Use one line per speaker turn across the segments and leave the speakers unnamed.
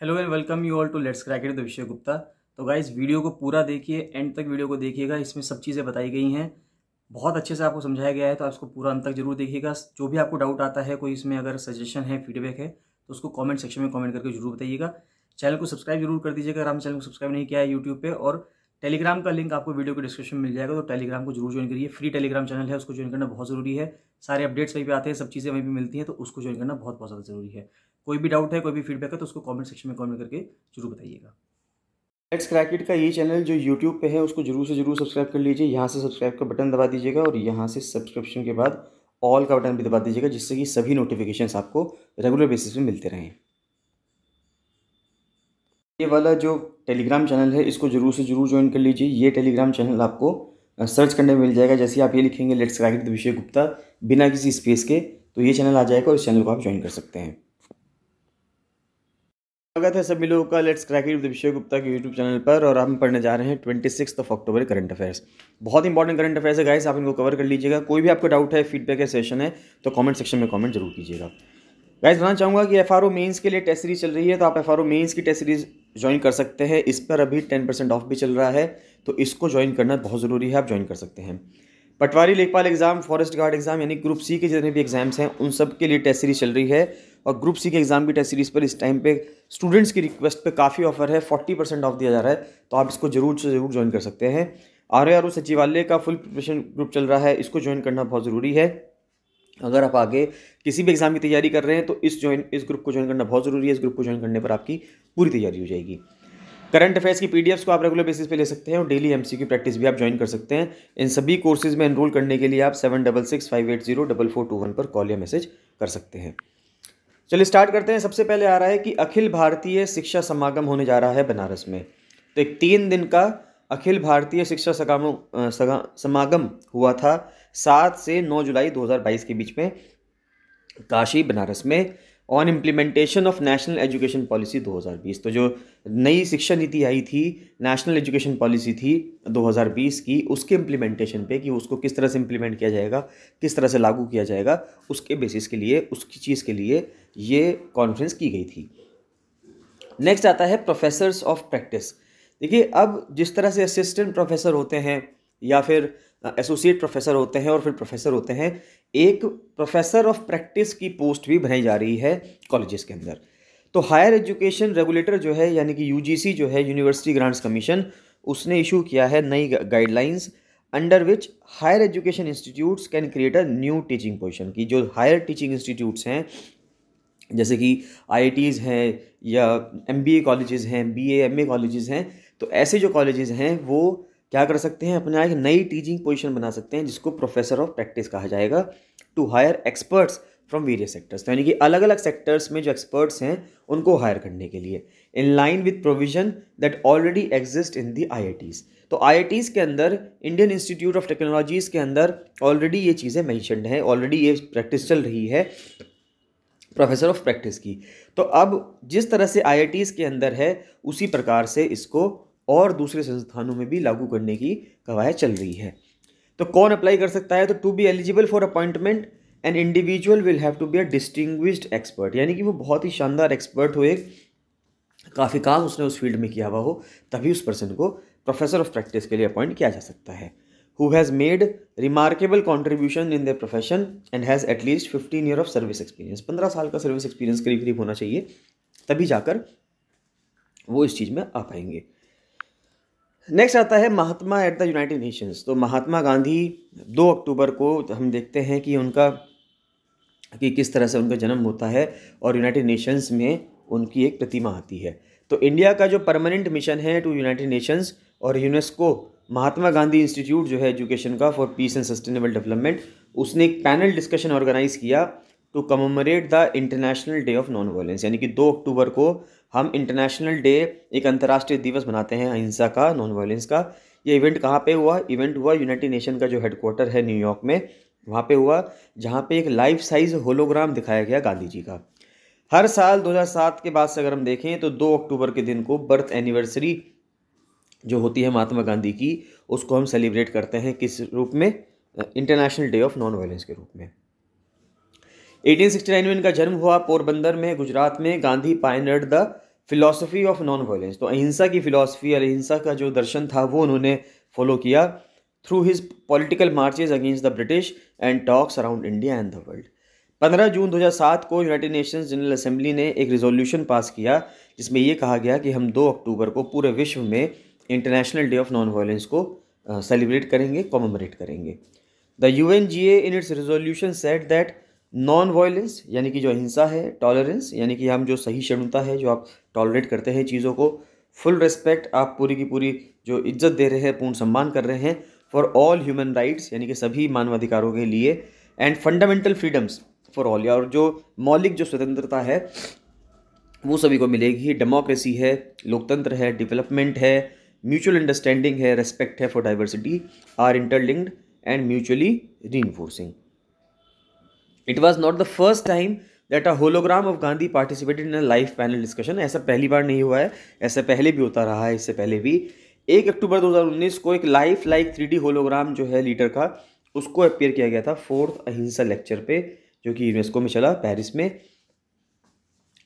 Hello and welcome you all to let's crack it the Vishay Gupta तो guys video को पूरा देखिए एंड तक वीडियो को देखिएगा इसमें सब चीज़ें बताई गई हैं बहुत अच्छे से आपको समझाया गया है तो आप इसको पूरा अंत तक जरूर देखिएगा जो भी आपको डाउट आता है कोई इसमें अगर सजेशन है फीडबैक है तो उसको कॉमेंट सेक्शन में कॉमेंट करके जरूर बताइएगा चैनल को सब्सक्राइब जरूर कर दीजिएगा अगर आपने चैनल को सब्सक्राइब नहीं किया है यूट्यूब पर और टेलीग्राम का लिंक आपको वीडियो के डिस्क्रिप्शन मिल जाएगा तो टेलीग्राम को जरूर ज्वाइन करिए फ्री टेलीग्राम चैनल है उसको ज्वाइन करना बहुत जरूरी है सारे अपडेट्स वहीं पे आते हैं सब चीज़ें वहीं पे मिलती हैं तो उसको ज्वाइन करना बहुत बहुत ज़्यादा जरूरी है कोई भी डाउट है कोई भी फीडबैक है तो उसको कमेंट सेक्शन में कमेंट करके जरूर बताइएगा लेट्स क्रैकेट का ये चैनल जो यूट्यूब पे है उसको जरूर से जरूर सब्सक्राइब कर लीजिए यहाँ से सब्सक्राइब का बटन दबा दीजिएगा और यहाँ से सब्सक्रिप्शन के बाद ऑल का बटन भी दबा दीजिएगा जिससे कि सभी नोटिफिकेशन आपको रेगुलर बेसिस पे मिलते रहें ये वाला जो टेलीग्राम चैनल है इसको जरूर से जरूर ज्वाइन कर लीजिए ये टेलीग्राम चैनल आपको सर्च करने में मिल जाएगा जैसे आप ये लिखेंगे लेट्स क्रैकेट विषय गुप्ता बिना किसी स्पेस के तो ये चैनल आ जाएगा और इस चैनल को आप ज्वाइन कर सकते हैं स्वागत है सभी लोगों का लेट्स क्रैक विद विषय गुप्ता के यूट्यूब चैनल पर और हम पढ़ने जा रहे हैं twenty six of October current affairs बहुत इंपॉर्टेंट करंट अफेयर्स है गाइस आप इनको कवर कर लीजिएगा कोई भी आपका डाउट है फीडबैक है सेशन है तो कमेंट सेक्शन में कमेंट जरूर कीजिएगा गाइस बताना चाहूँगा कि एफ आर के लिए टेस्ट सीरीज चल रही है तो आप एफ आर की टेस्ट सीरीज ज्वाइन कर सकते हैं इस पर अभी टेन परसेंट ऑफ भी चल रहा है तो इसको ज्वाइन करना बहुत ज़रूरी है आप ज्वाइन कर सकते हैं पटवारी लेखपाल एग्जाम फॉरेस्ट गार्ड एग्जाम यानी ग्रुप सी के जितने भी एग्जाम्स हैं उन सब के लिए टेस्ट सीरीज चल रही है और ग्रुप सी के एग्ज़ाम की टेस्ट सीरीज़ पर इस टाइम पे स्टूडेंट्स की रिक्वेस्ट पे काफ़ी ऑफर है फोर्टी परसेंट ऑफ दिया जा रहा है तो आप इसको जरूर से ज़रूर ज्वाइन कर सकते हैं आर आर ओ सचिवालय का फुल प्रिपरेशन ग्रुप चल रहा है इसको ज्वाइन करना बहुत ज़रूरी है अगर आप आगे किसी भी एग्ज़ाम की तैयारी कर रहे हैं तो इस ज्वाइन इस ग्रुप को ज्वाइन करना बहुत ज़रूरी है इस ग्रुप को ज्वाइन करने पर आपकी पूरी तैयारी हो जाएगी करंट अफेयर्स की पीडीएफ्स को आप रेगुलर बेसिस पे ले सकते हैं और डेली एम की प्रैक्टिस भी आप ज्वाइन कर सकते हैं इन सभी कोर्सेज में एनरोल करने के लिए आप seven double six five eight zero double four two one पर कॉल या मैसेज कर सकते हैं चलिए स्टार्ट करते हैं सबसे पहले आ रहा है कि अखिल भारतीय शिक्षा समागम होने जा रहा है बनारस में तो एक तीन दिन का अखिल भारतीय शिक्षा समागम समागम हुआ था सात से नौ जुलाई 2022 के बीच में काशी बनारस में on implementation of national education policy 2020 तो जो नई शिक्षा नीति आई थी नेशनल एजुकेशन पॉलिसी थी 2020 की उसके इम्प्लीमेंटेशन पे कि उसको किस तरह से इम्प्लीमेंट किया जाएगा किस तरह से लागू किया जाएगा उसके बेसिस के लिए उसकी चीज़ के लिए ये कॉन्फ्रेंस की गई थी नेक्स्ट आता है प्रोफेसर्स ऑफ प्रैक्टिस देखिए अब जिस तरह से असिस्टेंट प्रोफेसर होते हैं या फिर एसोसिएट प्रोफेसर होते हैं और फिर प्रोफेसर होते हैं एक प्रोफेसर ऑफ प्रैक्टिस की पोस्ट भी बनाई जा रही है कॉलेजेस के अंदर तो हायर एजुकेशन रेगुलेटर जो है यानी कि यूजीसी जो है यूनिवर्सिटी ग्रांट्स कमीशन उसने इशू किया है नई guidelines under which higher education institutes can create a new teaching position की जो हायर टीचिंग इंस्टीट्यूट्स हैं जैसे कि आई हैं या एम बी कॉलेज हैं B A M A college हैं तो ऐसे जो कॉलेजेस हैं वो क्या कर सकते हैं आप एक नई टीचिंग पोजीशन बना सकते हैं जिसको प्रोफेसर ऑफ प्रैक्टिस कहा जाएगा to hire experts from various sectors तो यानी कि अलग अलग सेक्टर्स में जो एक्सपर्ट्स हैं उनको हायर करने के लिए in line with provision that already exist in the I तो आई के अंदर इंडियन इंस्टीट्यूट ऑफ टेक्नोलॉजीज़ के अंदर ऑलरेडी ये चीज़ें मैंशनड हैं ऑलरेडी ये प्रैक्टिस चल रही है प्रोफेसर ऑफ प्रैक्टिस की तो अब जिस तरह से आई के अंदर है उसी प्रकार से इसको और दूसरे संस्थानों में भी लागू करने की कवायद चल रही है तो कौन अप्लाई कर सकता है तो to be eligible for appointment an individual will have to be a distinguished expert यानी कि वो बहुत ही शानदार एक्सपर्ट हो एक काफ़ी काम उसने उस फील्ड में किया हुआ हो तभी उस पर्सन को प्रोफेसर ऑफ प्रैक्टिस के लिए अपॉइंट किया जा सकता है who has made remarkable contribution in the profession and has at least fifteen year of service experience पंद्रह साल का सर्विस एक्सपीरियंस करीब करीब होना चाहिए तभी जाकर वो इस चीज़ में आ पाएंगे नेक्स्ट आता है Mahatma at the United Nations तो महात्मा गांधी दो अक्टूबर को हम देखते हैं कि उनका कि किस तरह से उनका जन्म होता है और यूनाइटेड नेशंस में उनकी एक प्रतिमा आती है तो इंडिया का जो परमानेंट मिशन है टू यूनाइटेड नेशंस और यूनेस्को महात्मा गांधी इंस्टीट्यूट जो है एजुकेशन का for peace and sustainable development उसने एक पैनल डिस्कशन ऑर्गेनाइज किया to commemorate the international day of non violence यानी कि दो अक्टूबर को हम इंटरनेशनल डे एक अंतर्राष्ट्रीय दिवस मनाते हैं अहिंसा का नॉन वायलेंस का ये इवेंट कहाँ पे हुआ इवेंट हुआ यूनाइटेड नेशन का जो हेडक्वार्टर है न्यूयॉर्क में वहाँ पे हुआ जहाँ पे एक लाइफ साइज होलोग्राम दिखाया गया गांधी जी का हर साल 2007 के बाद से अगर हम देखें तो 2 अक्टूबर के दिन को बर्थ एनिवर्सरी जो होती है महात्मा गांधी की उसको हम सेलिब्रेट करते हैं किस रूप में international day of non violence के रूप में 1869 में इनका जन्म हुआ पोरबंदर में गुजरात में Gandhi pioneered the philosophy of non violence तो अहिंसा की फ़िलासफ़ी अहिंसा का जो दर्शन था वो उन्होंने फॉलो किया through his political marches against the British and talks around India and the world 15 जून 2007 को यूनाइटेड नेशंस जनरल असेंबली ने एक रिजोल्यूशन पास किया जिसमें यह कहा गया कि हम 2 अक्टूबर को पूरे विश्व में international day of non violence को सेलिब्रेट करेंगे कॉमेमोरेट करेंगे the U N G A in its resolution set that non violence यानी कि जो अहिंसा है टॉलरेंस यानी कि हम जो सही क्षमता है जो आप टॉलरेट करते हैं चीज़ों को फुल रिस्पेक्ट आप पूरी की पूरी जो इज्जत दे रहे हैं पूर्ण सम्मान कर रहे हैं फॉर ऑल ह्यूमन राइट्स यानी कि सभी मानवाधिकारों के लिए and fundamental freedoms for all और जो मौलिक जो स्वतंत्रता है वो सभी को मिलेगी डेमोक्रेसी है लोकतंत्र है डेवलपमेंट है म्यूचुअल अंडरस्टैंडिंग है रेस्पेक्ट है for diversity are interlinked and mutually re it was not the first time that a hologram of Gandhi participated in a live panel discussion ऐसा पहली बार नहीं हुआ है ऐसा पहले भी होता रहा है इससे पहले भी एक अक्टूबर 2019 को एक लाइफ लाइक थ्री होलोग्राम जो है लीडर का उसको अपेयर किया गया था फोर्थ अहिंसा लेक्चर पे जो कि यूनेस्को में चला पेरिस में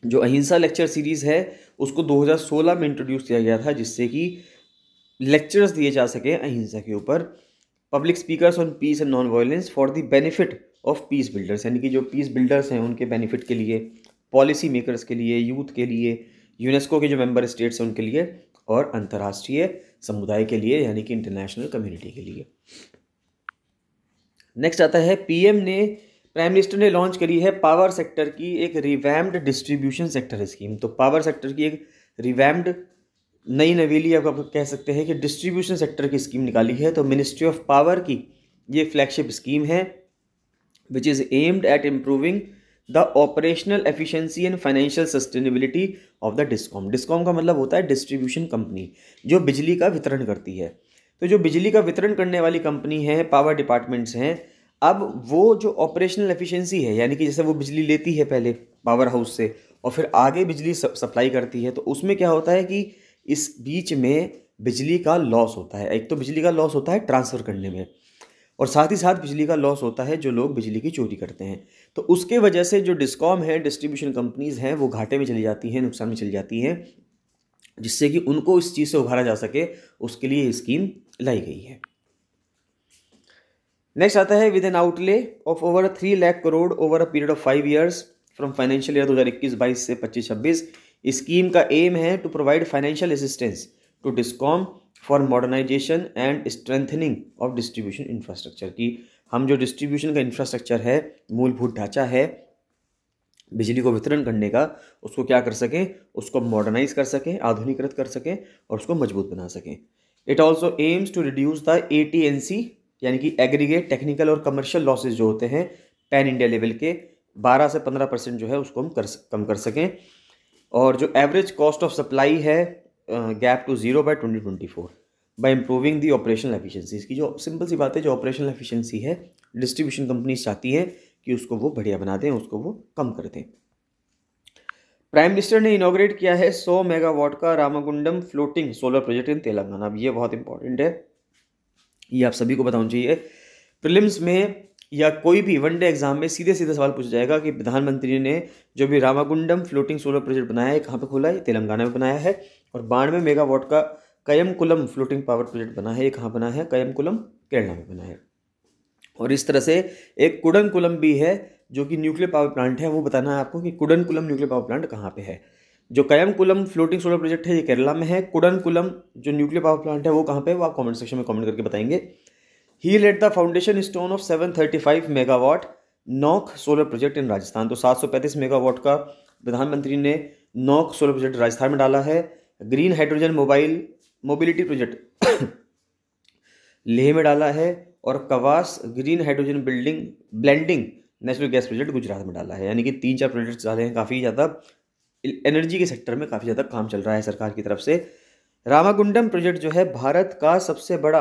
जो अहिंसा लेक्चर सीरीज़ है उसको 2016 में इंट्रोड्यूस किया गया था जिससे कि लेक्चर्स दिए जा सके अहिंसा के ऊपर public speakers on peace and non violence for the benefit of peace builders यानी कि जो पीस बिल्डर्स हैं उनके बेनिफिट के लिए पॉलिसी मेकर्स के लिए यूथ के लिए यूनेस्को के जो मेंबर स्टेट्स हैं उनके लिए और अंतर्राष्ट्रीय समुदाय के लिए यानी कि इंटरनेशनल कम्युनिटी के लिए नेक्स्ट आता है पीएम ने प्राइम मिनिस्टर ने लॉन्च करी है पावर सेक्टर की एक रिवैम्ड डिस्ट्रीब्यूशन सेक्टर स्कीम तो पावर सेक्टर की एक रिवैम्ड नई नवेली आप कह सकते हैं कि डिस्ट्रीब्यूशन सेक्टर की स्कीम निकाली है तो मिनिस्ट्री ऑफ पावर की ये फ्लैगशिप स्कीम है which is aimed at improving the operational efficiency and financial sustainability of the discom discom का मतलब होता है डिस्ट्रीब्यूशन कंपनी जो बिजली का वितरण करती है तो जो बिजली का वितरण करने वाली कंपनी है पावर डिपार्टमेंट्स हैं अब वो जो ऑपरेशनल एफिशिएंसी है यानी कि जैसे वो बिजली लेती है पहले पावर हाउस से और फिर आगे बिजली सप्लाई करती है तो उसमें क्या होता है कि इस बीच में बिजली का लॉस होता है एक तो बिजली का लॉस होता है ट्रांसफ़र करने में और साथ ही साथ बिजली का लॉस होता है जो लोग बिजली की चोरी करते हैं तो उसके वजह से जो डिस्कॉम है डिस्ट्रीब्यूशन कंपनीज़ हैं वो घाटे में चली जाती हैं नुकसान में चली जाती हैं जिससे कि उनको इस चीज़ से उभारा जा सके उसके लिए स्कीम लाई गई है नेक्स्ट आता है with an outlay of over three lakh crore over a period of five years from financial year इक्कीस बाईस से पच्चीस छब्बीस स्कीम का एम है to provide financial assistance to discom for modernisation and strengthening of distribution infrastructure की हम जो डिस्ट्रीब्यूशन का इंफ्रास्ट्रक्चर है मूलभूत ढांचा है बिजली को वितरण करने का उसको क्या कर सकें उसको मॉडर्नाइज कर सकें आधुनिकृत कर सकें और उसको मजबूत बना सकें it also aims to reduce the A T N C यानी कि एग्रीगेट टेक्निकल और कमर्शियल लॉसेज जो होते हैं पैन इंडिया लेवल के बारह से पंद्रह परसेंट जो है उसको हम कर कम कर सकें और जो एवरेज कॉस्ट ऑफ सप्लाई है gap to zero by twenty twenty four by improving the operational efficiency इसकी जो सिंपल सी बात है जो ऑपरेशनल एफिशिएंसी है डिस्ट्रीब्यूशन कंपनीज चाहती हैं कि उसको वो बढ़िया बना दें उसको वो कम कर दें प्राइम मिनिस्टर ने इनाग्रेट किया है सौ मेगावाट का Ramagundam floating solar project in Telangana अब ये बहुत इंपॉर्टेंट है ये आप सभी को बताना चाहिए प्रिलिम्स में या कोई भी वनडे एग्जाम में सीधे सीधे सवाल पूछा जाएगा कि प्रधानमंत्री ने जो भी रामागुंडम फ्लोटिंग सोलर प्रोजेक्ट बनाया है कहाँ पे खोला है तेलंगाना में बनाया है और बानवे मेगावाट का कयमकुलम फ्लोटिंग पावर प्रोजेक्ट बना है ये कहाँ बना है कयमकुलम केरला में बना है और इस तरह से एक कुडनकुलम भी है जो कि न्यूक्लियर पावर प्लांट है वो बताना है आपको कि कुडनकुलम न्यूक्लियर पावर प्लांट कहाँ पे है जो कयमकुलम फ्लोटिंग सोलर प्रोजेक्ट है ये केरला में है कुडनकुलम जो न्यूक्लियर पावर प्लांट है वो कहाँ पे वो आप कमेंट सेक्शन में कमेंट करके बताएंगे he laid the foundation stone of 735 megawatt Nokh solar project in Rajasthan तो 735 मेगावाट का प्रधानमंत्री ने नॉक सोलर प्रोजेक्ट राजस्थान में डाला है green hydrogen mobile mobility project Leh में डाला है और Kawas green hydrogen building blending natural gas project Gujarat में डाला है यानी कि तीन चार प्रोजेक्ट्स डाले हैं काफ़ी ज़्यादा एनर्जी के सेक्टर में काफ़ी ज़्यादा काम चल रहा है सरकार की तरफ से रामागुंडम प्रोजेक्ट जो है भारत का सबसे बड़ा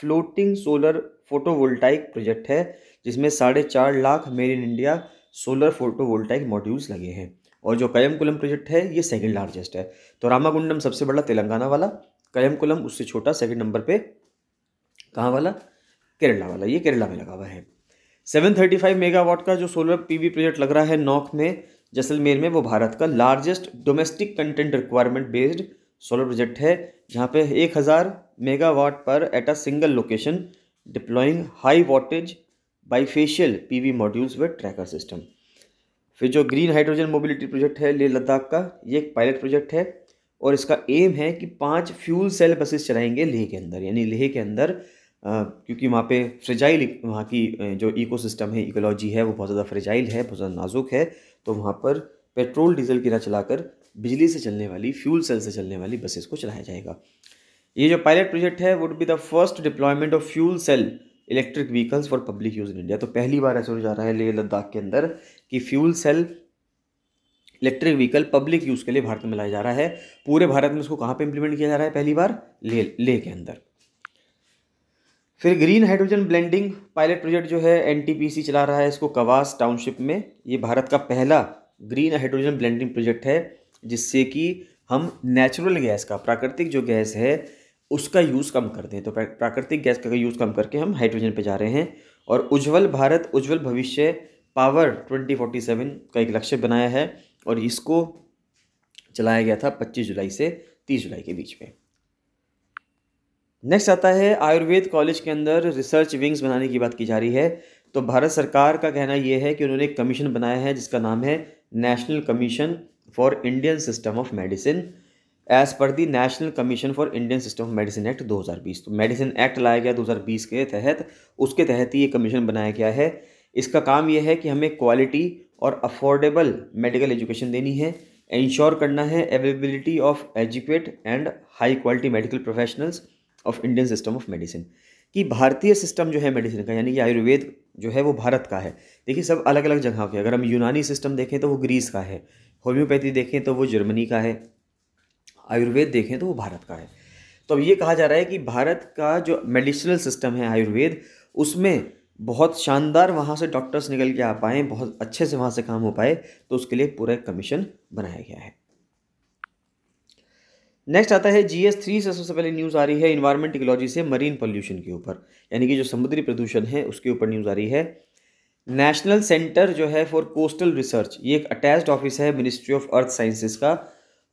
फ्लोटिंग सोलर फोटोवोल्टाइक प्रोजेक्ट है जिसमें साढ़े चार lakh made in India solar photovoltaic modules लगे हैं और जो कयमकुलम प्रोजेक्ट है ये सेकंड लार्जेस्ट है तो रामागुंडम सबसे बड़ा तेलंगाना वाला कयमकुलम उससे छोटा सेकंड नंबर पे कहाँ वाला केरला वाला ये केरला में लगा हुआ है सेवन थर्टी फाइव मेगावाट का जो सोलर पीवी प्रोजेक्ट लग रहा है नॉक में जैसलमेर में वो भारत का largest domestic content requirement based solar project है जहाँ पे एक हज़ार मेगावाट पर at a single location deploying high voltage bifacial PV modules with tracker system फिर जो ग्रीन हाइड्रोजन मोबिलिटी प्रोजेक्ट है लेह लद्दाख का ये एक पायलट प्रोजेक्ट है और इसका एम है कि पाँच फ्यूल सेल बसेस चलाएंगे लेह के अंदर यानी लेह के अंदर आ, क्योंकि वहाँ पे फ्रेजाइल वहाँ की जो इकोसिस्टम है इकोलॉजी है वो बहुत ज़्यादा फ्रेजाइल है बहुत ज़्यादा नाजुक है तो वहाँ पर पेट्रोल डीजल की ना चलाकर बिजली से चलने वाली फ्यूल सेल से चलने वाली बसेस को चलाया जाएगा ये जो पायलट प्रोजेक्ट है would be the first deployment of fuel cell electric vehicles for public use in India तो पहली बार ऐसा हो जा रहा है लेह लद्दाख के अंदर कि fuel cell electric vehicle public use के लिए भारत में लाया जा रहा है पूरे भारत में उसको कहाँ पर इंप्लीमेंट किया जा रहा है पहली बार लेह लेह के अंदर फिर green hydrogen blending pilot project जो है एन चला रहा है इसको कवास टाउनशिप में ये भारत का पहला ग्रीन हाइड्रोजन ब्लेंडिंग प्रोजेक्ट है जिससे कि हम नेचुरल गैस का प्राकृतिक जो गैस है उसका यूज़ कम कर दें तो प्राकृतिक गैस का यूज़ कम करके हम हाइड्रोजन पे जा रहे हैं और उज्जवल भारत उज्जवल भविष्य पावर ट्वेंटी फोर्टी सेवन का एक लक्ष्य बनाया है और इसको चलाया गया था पच्चीस जुलाई से तीस जुलाई के बीच में नेक्स्ट आता है आयुर्वेद कॉलेज के अंदर रिसर्च विंग्स बनाने की बात की जा रही है तो भारत सरकार का कहना यह है कि उन्होंने एक कमीशन बनाया है जिसका नाम है national commission for Indian system of medicine as per the national commission for Indian system of medicine act 2020 तो मेडिसिन एक्ट लाया गया 2020 के तहत उसके तहत ही ये कमीशन बनाया गया है इसका काम ये है कि हमें क्वालिटी और अफोर्डेबल मेडिकल एजुकेशन देनी है इंश्योर करना है availability of educate and high quality medical professionals of Indian system of medicine कि भारतीय सिस्टम जो है मेडिसिन का यानी कि आयुर्वेद जो है वो भारत का है देखिए सब अलग अलग जगह के अगर हम यूनानी सिस्टम देखें तो वो ग्रीस का है होम्योपैथी देखें तो वो जर्मनी का है आयुर्वेद देखें तो वो भारत का है तो अब ये कहा जा रहा है कि भारत का जो मेडिसिनल सिस्टम है आयुर्वेद उसमें बहुत शानदार वहाँ से डॉक्टर्स निकल के आ पाएँ बहुत अच्छे से वहाँ से काम हो पाए तो उसके लिए पूरा एक कमीशन बनाया गया है नेक्स्ट आता है जी एस थ्री से सबसे पहले न्यूज़ आ रही है इन्वायरमेंट इकोलॉजी से मरीन पॉल्यूशन के ऊपर यानी कि जो समुद्री प्रदूषण है उसके ऊपर न्यूज़ आ रही है नेशनल सेंटर जो है फॉर कोस्टल रिसर्च ये एक अटैच्ड ऑफिस है मिनिस्ट्री ऑफ अर्थ साइंसेस का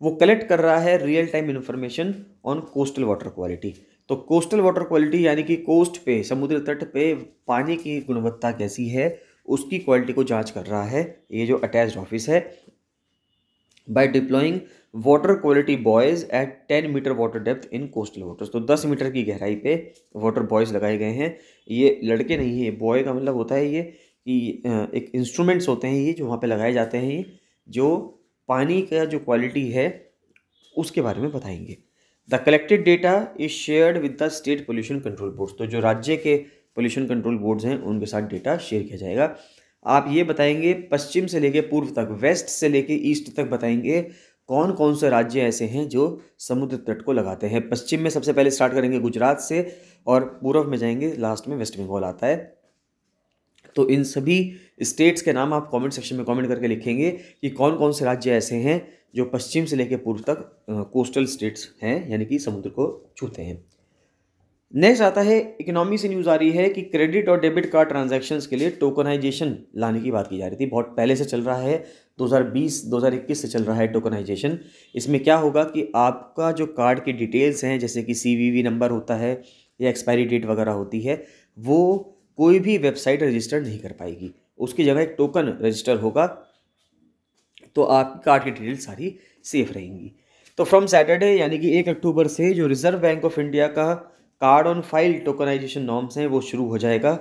वो कलेक्ट कर रहा है real time information on coastal water quality तो कोस्टल वाटर क्वालिटी यानी कि कोस्ट पे समुद्र तट पे पानी की गुणवत्ता कैसी है उसकी क्वालिटी को जांच कर रहा है ये जो अटैच्ड ऑफिस है by deploying water quality buoys at ten metre water depth in coastal waters तो दस मीटर की गहराई पे वाटर बॉयज़ लगाए गए हैं ये लड़के नहीं है बॉय का मतलब होता है ये एक इंस्ट्रूमेंट्स होते हैं ये जो वहाँ पे लगाए जाते हैं ये जो पानी का जो क्वालिटी है उसके बारे में बताएंगे the collected data is shared with the state pollution control boards तो जो राज्य के पोल्यूशन कंट्रोल बोर्ड्स हैं उनके साथ डेटा शेयर किया जाएगा आप ये बताएंगे पश्चिम से लेके पूर्व तक वेस्ट से लेके ईस्ट तक बताएंगे कौन कौन से राज्य ऐसे हैं जो समुद्र तट को लगाते हैं पश्चिम में सबसे पहले स्टार्ट करेंगे गुजरात से और पूर्व में जाएंगे लास्ट में वेस्ट बंगाल आता है तो इन सभी स्टेट्स के नाम आप कमेंट सेक्शन में कमेंट करके लिखेंगे कि कौन कौन से राज्य ऐसे हैं जो पश्चिम से लेकर पूर्व तक कोस्टल स्टेट्स हैं यानी कि समुद्र को छूते हैं नेक्स्ट आता है इकोनॉमी से न्यूज़ आ रही है कि क्रेडिट और डेबिट कार्ड ट्रांजैक्शन के लिए टोकनाइजेशन लाने की बात की जा रही थी बहुत पहले से चल रहा है 2020 2021 से चल रहा है टोकनाइजेशन इसमें क्या होगा कि आपका जो कार्ड की डिटेल्स हैं जैसे कि सी नंबर होता है या एक्सपायरी डेट वगैरह होती है वो कोई भी वेबसाइट रजिस्टर नहीं कर पाएगी उसकी जगह एक टोकन रजिस्टर होगा तो आपकी कार्ड की डिटेल सारी सेफ रहेंगी तो फ्रॉम सैटरडे यानी कि एक अक्टूबर से जो रिजर्व बैंक ऑफ इंडिया का card on file tokenisation norms हैं वो शुरू हो जाएगा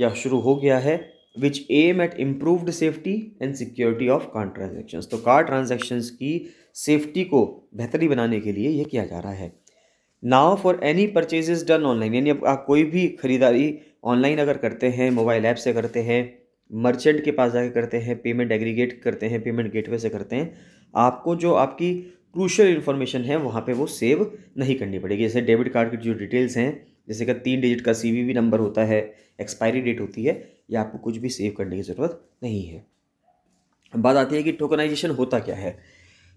या शुरू हो गया है which aim at improved safety and security of card transactions तो कार्ड ट्रांजेक्शन्स की सेफ्टी को बेहतरी बनाने के लिए ये किया जा रहा है now for any purchases done online यानी अब आप कोई भी खरीदारी ऑनलाइन अगर करते हैं मोबाइल ऐप से करते हैं मर्चेंट के पास जाकर करते हैं पेमेंट एग्रीगेट करते हैं पेमेंट गेटवे से करते हैं आपको जो आपकी क्रूशल इन्फॉर्मेशन है वहाँ पे वो सेव नहीं करनी पड़ेगी जैसे डेबिट कार्ड की जो डिटेल्स हैं जैसे कि तीन डिजिट का सी नंबर होता है एक्सपायरी डेट होती है या आपको कुछ भी सेव करने की ज़रूरत नहीं है बात आती है कि टोकनाइजेशन होता क्या है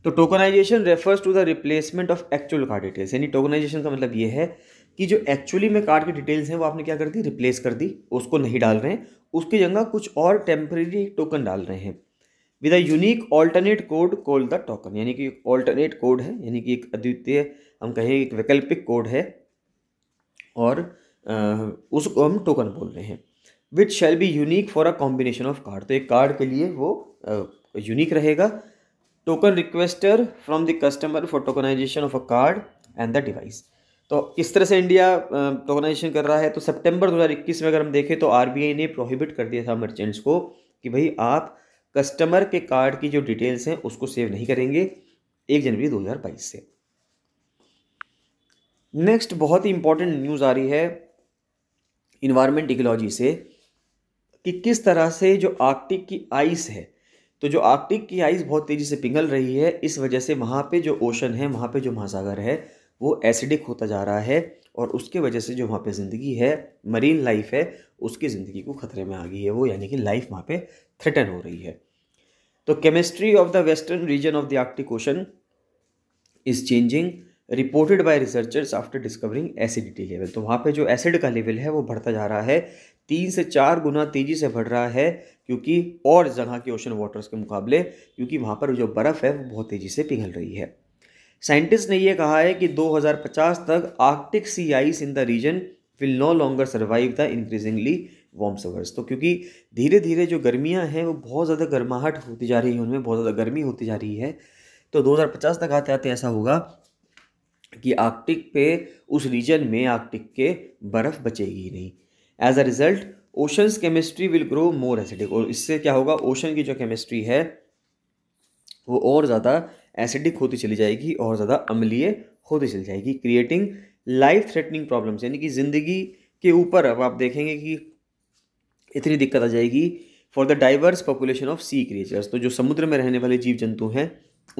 तो tokenisation refers to the replacement of actual card details यानी टोकनाइजेशन का मतलब ये है कि जो एक्चुअली में कार्ड की डिटेल्स हैं वो आपने क्या कर दी रिप्लेस कर दी उसको नहीं डाल रहे हैं उसकी जगह कुछ और टेम्प्रेरी टोकन डाल रहे हैं with a unique alternate code call the token यानी कि एक ऑल्टरनेट कोड है यानी कि एक अद्वितीय हम कहें एक वैकल्पिक कोड है और उसको हम टोकन बोल रहे हैं which shall be unique for a combination of card तो एक कार्ड के लिए वो यूनिक रहेगा token requestor from the customer for tokenisation of a card and the device तो इस तरह से इंडिया टोकनाइजेशन कर रहा है तो सितंबर 2021 में अगर हम देखें तो आरबीआई ने प्रोहिबिट कर दिया था मर्चेंट्स को कि भाई आप कस्टमर के कार्ड की जो डिटेल्स हैं उसको सेव नहीं करेंगे एक जनवरी 2022 से नेक्स्ट बहुत ही इंपॉर्टेंट न्यूज़ आ रही है इन्वायरमेंट इकोलॉजी से कि किस तरह से जो आर्कटिक की आइस है तो जो आर्कटिक की आइस बहुत तेज़ी से पिघल रही है इस वजह से वहाँ पे जो ओशन है वहाँ पे जो महासागर है वो एसिडिक होता जा रहा है और उसके वजह से जो वहाँ पे ज़िंदगी है मरीन लाइफ है उसकी ज़िंदगी को ख़तरे में आ गई है वो यानी कि लाइफ वहाँ पे थ्रेटन हो रही है तो chemistry of the western region of the Arctic Ocean is changing reported by researchers after discovering acidity level तो वहाँ पे जो एसिड का लेवल है वो बढ़ता जा रहा है तीन से चार गुना तेज़ी से बढ़ रहा है क्योंकि और जगह के ओशन वाटर्स के मुकाबले क्योंकि वहाँ पर जो बर्फ़ है वो बहुत तेज़ी से पिघल रही है साइंटिस्ट ने यह कहा है कि 2050 तक Arctic sea ice in the region will no longer survive the increasingly warm summers तो क्योंकि धीरे धीरे जो गर्मियाँ हैं वो बहुत ज़्यादा गर्माहट होती जा रही है उनमें बहुत ज़्यादा गर्मी होती जा रही है तो 2050 तक आते आते ऐसा होगा कि आर्कटिक पे उस रीजन में आर्कटिक के बर्फ़ बचेगी नहीं as a result oceans chemistry will grow more acidic और इससे क्या होगा ओशन की जो केमिस्ट्री है तो वो और ज़्यादा एसिडिक होती चली जाएगी और ज़्यादा अम्लीय होती चली जाएगी क्रिएटिंग लाइफ थ्रेटनिंग प्रॉब्लम्स यानी कि ज़िंदगी के ऊपर अब आप देखेंगे कि इतनी दिक्कत आ जाएगी for the diverse population of sea creatures तो जो समुद्र में रहने वाले जीव जंतु हैं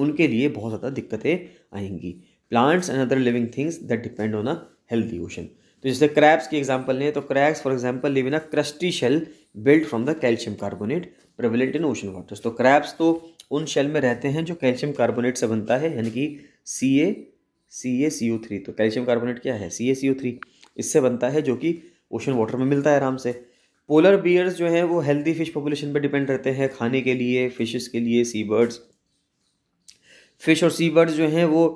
उनके लिए बहुत ज़्यादा दिक्कतें आएंगी plants and other living things that depend on a healthy ocean तो जैसे क्रैप्स की एग्जाम्पल लें तो crabs for example live in a crusty shell build from the calcium carbonate prevalent in ocean waters तो क्रैप्स तो उन shell में रहते हैं जो कैल्शियम कार्बोनेट से बनता है यानी कि C A C A C O three तो कैल्शियम कार्बोनेट क्या है सी ए सी यू थ्री इससे बनता है जो कि ओशन वाटर में मिलता है आराम से पोलर बियर्स जो हैं वो हेल्दी फिश पॉपुलेशन पर डिपेंड रहते हैं खाने के लिए फिशेस के लिए सी बर्ड्स फिश और सी बर्ड्स जो हैं वो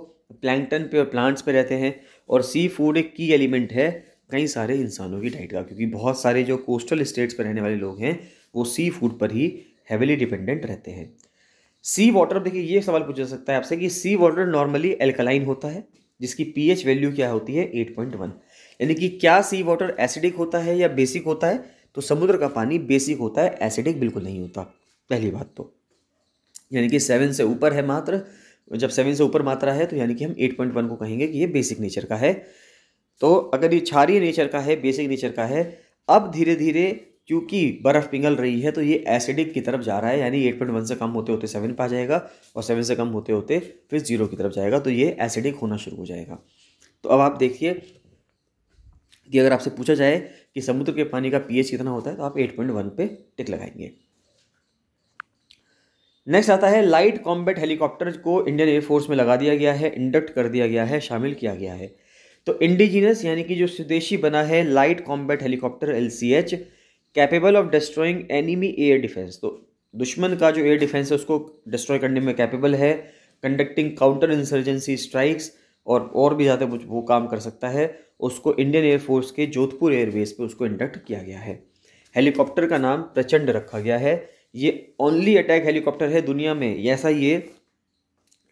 प्लैंकटन पे और प्लांट्स पे रहते हैं और सी फूड एक की एलिमेंट है कई सारे इंसानों की डाइट का क्योंकि बहुत सारे जो कोस्टल स्टेट्स पर रहने वाले लोग हैं वो सी फूड पर ही हैविली डिपेंडेंट रहते हैं सी वाटर देखिए ये सवाल पूछा सकता है आपसे कि सी वाटर नॉर्मली एल्कलाइन होता है जिसकी पीएच वैल्यू क्या होती है 8.1 यानी कि क्या सी वाटर एसिडिक होता है या बेसिक होता है तो समुद्र का पानी बेसिक होता है एसिडिक बिल्कुल नहीं होता पहली बात तो यानी कि सेवन से ऊपर है मात्र जब सेवन से ऊपर मात्रा है तो यानी कि हम एट पॉइंट वन को कहेंगे कि ये बेसिक नेचर का है तो अगर ये क्षारीय नेचर का है बेसिक नेचर का है अब धीरे धीरे क्योंकि बर्फ़ पिघल रही है तो ये एसिडिक की तरफ जा रहा है यानी एट पॉइंट वन से कम होते होते सेवन पे आ जाएगा और सेवन से कम होते होते फिर जीरो की तरफ जाएगा तो ये एसिडिक होना शुरू हो जाएगा तो अब आप देखिए कि अगर आपसे पूछा जाए कि समुद्र के पानी का पीएच कितना होता है तो आप एट पॉइंट वन पे टिक लगाएंगे नेक्स्ट आता है लाइट कॉम्बैट हेलीकॉप्टर को इंडियन एयरफोर्स में लगा दिया गया है इंडक्ट कर दिया गया है शामिल किया गया है तो इंडिजीनस यानी कि जो स्वदेशी बना है light combat helicopter L capable of destroying enemy air defence तो दुश्मन का जो एयर डिफेंस है उसको डिस्ट्रॉय करने में कैपेबल है कंडक्टिंग काउंटर इंसर्जेंसी स्ट्राइक्स और और भी ज़्यादा वो काम कर सकता है उसको इंडियन एयरफोर्स के जोधपुर एयरबेस पे उसको इंडक्ट किया गया है हेलीकॉप्टर का नाम प्रचंड रखा गया है ये ओनली अटैक हेलीकॉप्टर है दुनिया में ऐसा ये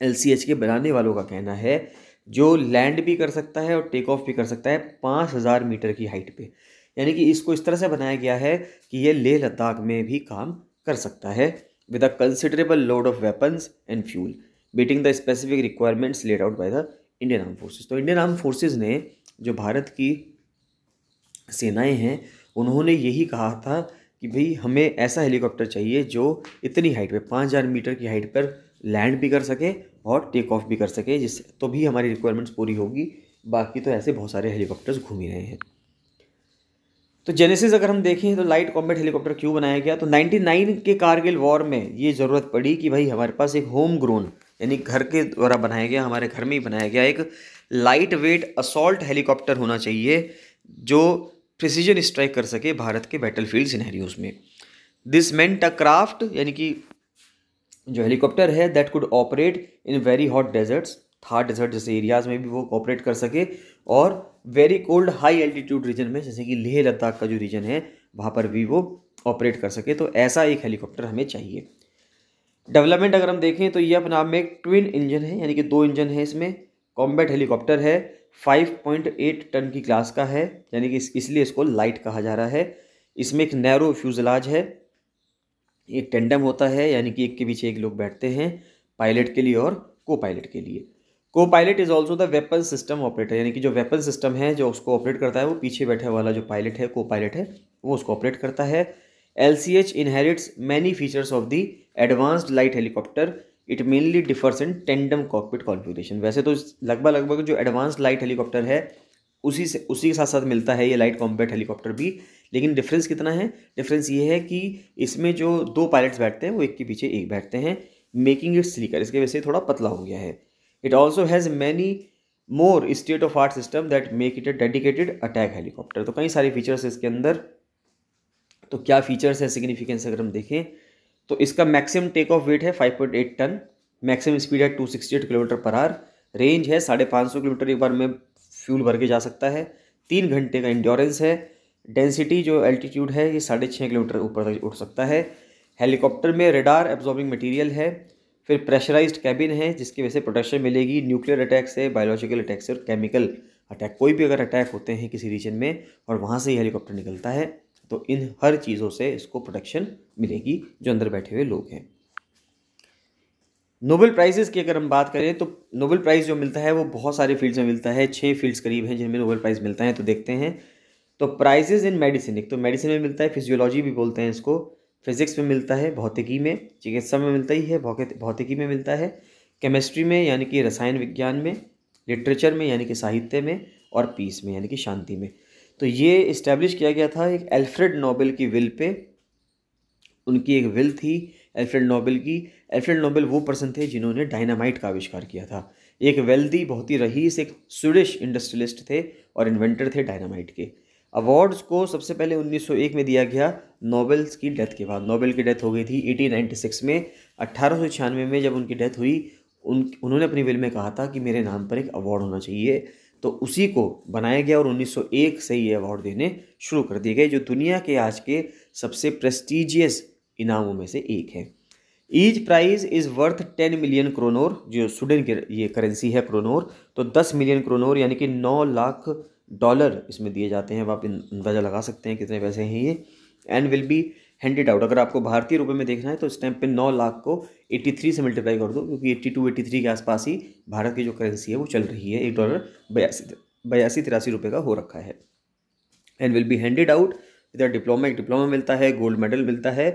एल के बनाने वालों का कहना है जो लैंड भी कर सकता है और टेक ऑफ भी कर सकता है पाँच हज़ार मीटर की हाइट पे यानी कि इसको इस तरह से बनाया गया है कि ये लेह लद्दाख में भी काम कर सकता है with a considerable load of weapons and fuel beating the specific requirements laid out by the Indian arm forces तो इंडियन आर्म फोर्सेज ने जो भारत की सेनाएं हैं उन्होंने यही कहा था कि भाई हमें ऐसा हेलीकॉप्टर चाहिए जो इतनी हाइट पर पाँच हज़ार मीटर की हाइट पर लैंड भी कर सके और टेक ऑफ भी कर सके जिससे तो भी हमारी रिक्वायरमेंट्स पूरी होगी बाकी तो ऐसे बहुत सारे हेलीकॉप्टर्स घूम ही रहे हैं तो जेनेसिस अगर हम देखें तो लाइट कॉम्बैट हेलीकॉप्टर क्यों बनाया गया तो 99 के कारगिल वॉर में ये ज़रूरत पड़ी कि भाई हमारे पास एक होम ग्रोन यानी घर के द्वारा बनाया गया हमारे घर में ही बनाया गया एक लाइट वेट असॉल्ट हेलीकॉप्टर होना चाहिए जो प्रिसीजन स्ट्राइक कर सके भारत के बैटल फील्ड सिनेरियोज में दिस मेंट अ क्राफ्ट यानी कि जो हेलीकॉप्टर है that could operate in very hot deserts Thar desert जैसे एरियाज़ में भी वो ऑपरेट कर सके और very cold high altitude region में जैसे कि लेह लद्दाख का जो रीजन है वहाँ पर भी वो ऑपरेट कर सके तो ऐसा एक हेलीकॉप्टर हमें चाहिए डेवलपमेंट अगर हम देखें तो ये अपने आप में ट्विन इंजन है यानी कि दो इंजन है इसमें कॉम्बैट हेलीकॉप्टर है 5.8 टन की क्लास का है यानी कि इस, इसलिए इसको लाइट कहा जा रहा है इसमें एक नैरो फ्यूजलाज है एक टेंडम होता है यानी कि एक के पीछे एक लोग बैठते हैं पायलट के लिए और को पायलट के लिए को pilot is also the weapon system operator यानी कि जो वेपन सिस्टम है जो उसको ऑपरेट करता है वो पीछे बैठे वाला जो पायलट है को पायलट है वो उसको ऑपरेट करता है L C H inherits many features of the advanced light helicopter it mainly differs in tandem cockpit configuration वैसे तो लगभग लगभग जो एडवांस लाइट हेलीकॉप्टर है उसी से उसी के साथ साथ मिलता है ये लाइट कॉम्पैक्ट हेलीकॉप्टर भी लेकिन डिफरेंस कितना है डिफरेंस ये है कि इसमें जो दो पायलट्स बैठते हैं वो एक के पीछे एक बैठते हैं मेकिंग इट स्लीकर इसके वजह से थोड़ा पतला हो गया है It also has many more state of art system that make it a dedicated attack helicopter. तो कई सारे फीचर्स इसके अंदर तो क्या फीचर्स हैं सिग्निफिकेंस अगर हम देखें तो इसका मैक्सिमम टेक ऑफ वेट है 5.8 टन मैक्सिमम स्पीड है two sixty eight kilometre per hour range है साढ़े पाँच सौ किलोमीटर एक बार में फ्यूल भर के जा सकता है तीन घंटे का इंड्योरेंस है डेंसिटी जो एल्टीट्यूड है ये साढ़े छः किलोमीटर ऊपर तक उठ सकता है हेलीकॉप्टर में रेडार एब्जॉर्बिंग मटेरियल है फिर प्रेशराइज कैबिन है जिसकी वजह से प्रोटेक्शन मिलेगी न्यूक्लियर अटैक से बायोलॉजिकल अटैक से और केमिकल अटैक कोई भी अगर अटैक होते हैं किसी रीजन में और वहाँ से ही हेलीकॉप्टर निकलता है तो इन हर चीज़ों से इसको प्रोटेक्शन मिलेगी जो अंदर बैठे हुए लोग हैं नोबेल प्राइजेस की अगर हम बात करें तो नोबेल प्राइज़ जो मिलता है वो बहुत सारे फील्ड्स में मिलता है छः फील्ड्स करीब हैं जिनमें नोबेल प्राइज़ मिलता है तो देखते हैं तो प्राइजेज इन मेडिसिन एक तो मेडिसिन में मिलता है फिजियोलॉजी भी बोलते हैं इसको फिज़िक्स में मिलता है भौतिकी में चिकित्सा में मिलता ही है भौतिकी में मिलता है केमिस्ट्री में यानी कि रसायन विज्ञान में लिटरेचर में यानी कि साहित्य में और पीस में यानी कि शांति में तो ये इस्टेब्लिश किया गया था एक एल्फ्रेड नोबेल की विल पे उनकी एक विल थी एल्फ्रेड नोबेल की एल्फ्रेड नोबेल वो पर्सन थे जिन्होंने डायनामाइट का आविष्कार किया था एक वेल्दी बहुत ही रहीस एक स्वीडिश इंडस्ट्रियलिस्ट थे और इन्वेंटर थे डायनामाइट के अवार्ड्स को सबसे पहले 1901 में दिया गया नोबल्स की डेथ के बाद नोबेल की डेथ हो गई थी 1896 में अट्ठारह में जब उनकी डेथ हुई उन उन्होंने अपनी विल में कहा था कि मेरे नाम पर एक अवार्ड होना चाहिए तो उसी को बनाया गया और 1901 से ये अवार्ड देने शुरू कर दिए गए जो दुनिया के आज के सबसे प्रेस्टिजियस इनामों में से एक है each prize is worth ten million kronor जो स्वीडन की ये करेंसी है क्रोनोर तो दस मिलियन क्रोनोर यानी कि नौ लाख डॉलर इसमें दिए जाते हैं अब आप अंदाज़ा लगा सकते हैं कितने पैसे हैं ये and will be handed out अगर आपको भारतीय रुपए में देखना है तो इस टाइम पे नौ लाख को एट्टी थ्री से मल्टीप्लाई कर दो क्योंकि एट्टी टू एट्टी थ्री के आसपास ही भारत की जो करेंसी है वो चल रही है एक डॉलर बयासी बयासी तिरासी रुपये का हो रखा है and will be handed out इधर डिप्लोमा एक डिप्लोमा मिलता है गोल्ड मेडल मिलता है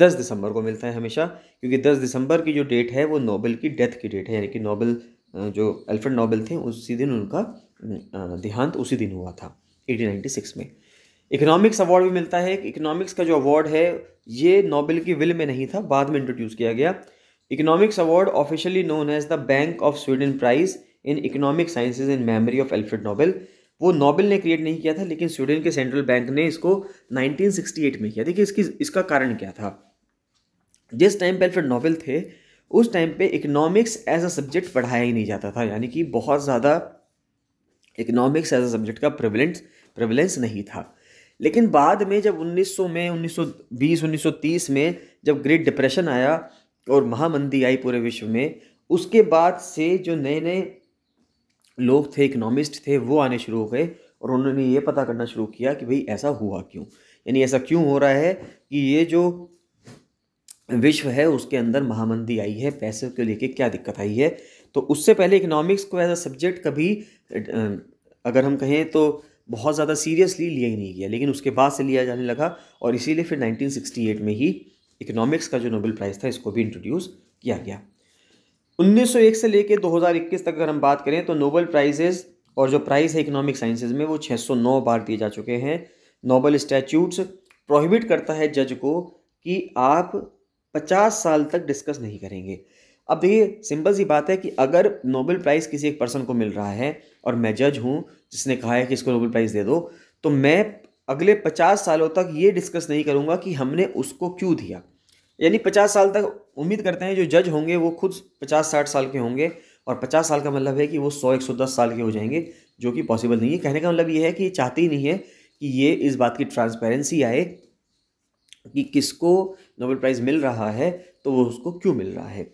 दस दिसंबर को मिलता है हमेशा क्योंकि दस दिसंबर की जो डेट है वो नोबल की डेथ की डेट है यानी कि नोबल जो अल्फ्रेड नोबल थे उसी दिन उनका देहांत उसी दिन हुआ था एटीन में इकोनॉमिक्स अवार्ड भी मिलता है इकोनॉमिक्स का जो अवार्ड है ये नोबेल की विल में नहीं था बाद में इंट्रोड्यूस किया गया economics award officially known as the bank of Sweden prize in economic sciences in memory of Alfred Nobel वो नोबेल ने क्रिएट नहीं किया था लेकिन स्वीडन के सेंट्रल बैंक ने इसको 1968 में किया देखिए इसकी इसका कारण क्या था जिस टाइम पर एल्फ्रेड नोबेल थे उस टाइम पे इकोनॉमिक्स एज अ सब्जेक्ट पढ़ाया ही नहीं जाता था यानी कि बहुत ज़्यादा इकोनॉमिक्स एज अ सब्जेक्ट का प्रिवलेंस प्रिवलेंस नहीं था लेकिन बाद में जब 1900 में 1920 1930 में जब ग्रेट डिप्रेशन आया और महामंदी आई पूरे विश्व में उसके बाद से जो नए नए लोग थे इकोनॉमिस्ट थे वो आने शुरू हो गए और उन्होंने ये पता करना शुरू किया कि भाई ऐसा हुआ क्यों यानी ऐसा क्यों हो रहा है कि ये जो विश्व है उसके अंदर महामंदी आई है पैसे को लेके क्या दिक्कत आई है तो उससे पहले इकोनॉमिक्स को एज अ सब्जेक्ट कभी अगर हम कहें तो बहुत ज़्यादा सीरियसली लिया ही नहीं गया लेकिन उसके बाद से लिया जाने लगा और इसीलिए फिर 1968 में ही इकोनॉमिक्स का जो नोबेल प्राइज़ था इसको भी इंट्रोड्यूस किया गया 1901 से लेकर 2021 तक अगर हम बात करें तो नोबेल प्राइजेज़ और जो प्राइज़ है इकोनॉमिक साइंसेज में वो 609 बार दिए जा चुके हैं नोबल स्टैट्यूट्स प्रोहिबिट करता है जज को कि आप पचास साल तक डिस्कस नहीं करेंगे अब देखिए सिंपल सी बात है कि अगर नोबेल प्राइज़ किसी एक पर्सन को मिल रहा है और मैं जज हूँ जिसने कहा है कि इसको नोबल प्राइज़ दे दो तो मैं अगले पचास सालों तक ये डिस्कस नहीं करूँगा कि हमने उसको क्यों दिया यानी पचास साल तक उम्मीद करते हैं जो जज होंगे वो खुद पचास साठ साल के होंगे और पचास साल का मतलब है कि वो सौ एक सौ दस साल के हो जाएंगे जो कि पॉसिबल नहीं है कहने का मतलब ये है कि ये ही नहीं है कि ये इस बात की ट्रांसपेरेंसी आए कि किसको नोबेल प्राइज़ मिल रहा है तो वो उसको क्यों मिल रहा है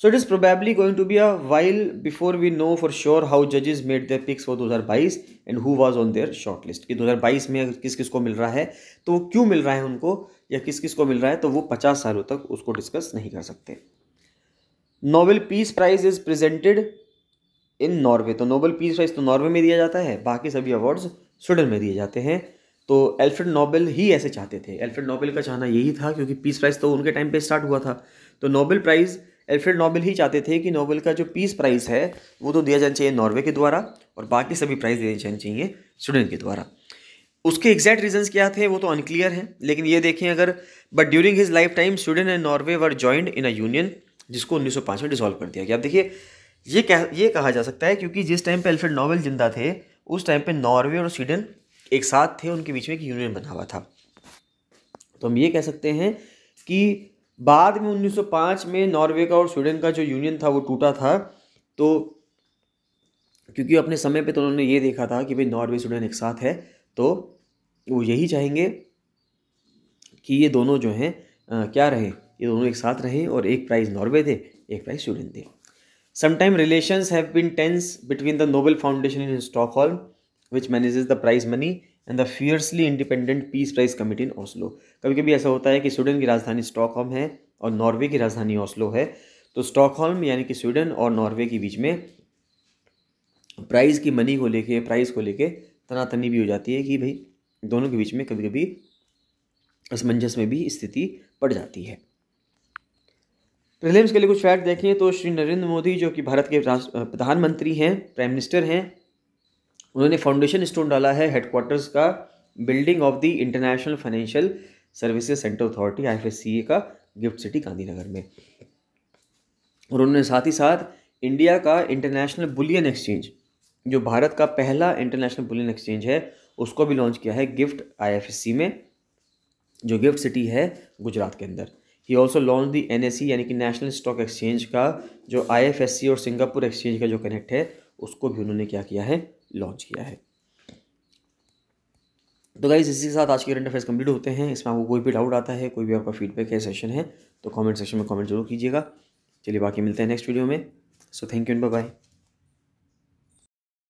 so it is probably going to be a while before we know for sure how जजेस मेड देयर पिक्स फॉर दो हज़ार बाईस and who was on their short list कि दो हज़ार बाईस में किस किस को मिल रहा है तो वो क्यों मिल रहा है उनको या किस किस को मिल रहा है तो वो पचास सालों तक उसको डिस्कस नहीं कर सकते Nobel peace prize is presented in Norway तो नोबेल पीस प्राइज तो नॉर्वे में दिया जाता है बाकी सभी अवार्ड्स स्वीडन में दिए जाते हैं तो एल्फ्रेड नोबेल ही ऐसे चाहते थे एल्फ्रेड नोबेल का चाहना यही था क्योंकि पीस प्राइज तो उनके टाइम पे स्टार्ट हुआ था तो नोबेल प्राइज़ एल्फ्रेड नोबेल ही चाहते थे कि नोबेल का जो पीस प्राइज़ है वो तो दिया जाना चाहिए नॉर्वे के द्वारा और बाकी सभी प्राइज़ दिए जाने चाहिए स्वीडन के द्वारा उसके एग्जैक्ट रीजंस क्या थे वो तो अनक्लियर हैं लेकिन ये देखें अगर but during his lifetime Sweden and Norway were joined in a union जिसको पाँच में डिसॉल्व कर दिया गया अब देखिए ये कह ये कहा जा सकता है क्योंकि जिस टाइम पे एल्फ्रेड नोबेल जिंदा थे उस टाइम पे नॉर्वे और स्वीडन एक साथ थे उनके बीच में एक यूनियन बना हुआ था तो हम ये कह सकते हैं कि बाद में 1905 में नॉर्वे का और स्वीडन का जो यूनियन था वो टूटा था तो क्योंकि अपने समय पे तो उन्होंने ये देखा था कि भाई नॉर्वे स्वीडन एक साथ है तो वो यही चाहेंगे कि ये दोनों जो हैं क्या रहे ये दोनों एक साथ रहें और एक प्राइज़ नॉर्वे दे एक प्राइज़ स्वीडन दे sometime relation have been tense between the Nobel foundation in hall which manages the prize money and the fiercely independent peace prize committee in Oslo कभी कभी ऐसा होता है कि स्वीडन की राजधानी स्टॉकहोम है और नॉर्वे की राजधानी ऑस्लो है तो स्टॉकहोम यानी कि स्वीडन और नॉर्वे के बीच में प्राइज़ की मनी को लेके प्राइज़ को लेके तनातनी भी हो जाती है कि भाई दोनों के बीच में कभी कभी असमंजस में भी स्थिति पड़ जाती है प्रिलिम्स के लिए कुछ फैक्ट देखें तो श्री नरेंद्र मोदी जो कि भारत के प्रधानमंत्री हैं प्राइम मिनिस्टर हैं उन्होंने फाउंडेशन स्टोन डाला है हेडक्वार्टर्स का building of the international financial services centre authority आई का गिफ्ट सिटी गांधीनगर में और उन्होंने साथ ही साथ इंडिया का इंटरनेशनल बुलियन एक्सचेंज जो भारत का पहला इंटरनेशनल बुलियन एक्सचेंज है उसको भी लॉन्च किया है गिफ्ट आई में जो गिफ्ट सिटी है गुजरात के अंदर ही ऑल्सो लॉन्च दी एन यानी कि नेशनल स्टॉक एक्सचेंज का जो आई और सिंगापुर एक्सचेंज का जो कनेक्ट है उसको भी उन्होंने क्या किया है लॉन्च किया है तो गाइज इसी के साथ आज के करंट अफेयर्स कंप्लीट होते हैं इसमें आपको कोई भी डाउट आता है कोई भी आपका फीडबैक है सेशन है तो कमेंट सेक्शन में कमेंट जरूर कीजिएगा चलिए बाकी मिलते हैं नेक्स्ट वीडियो में so thank you and bye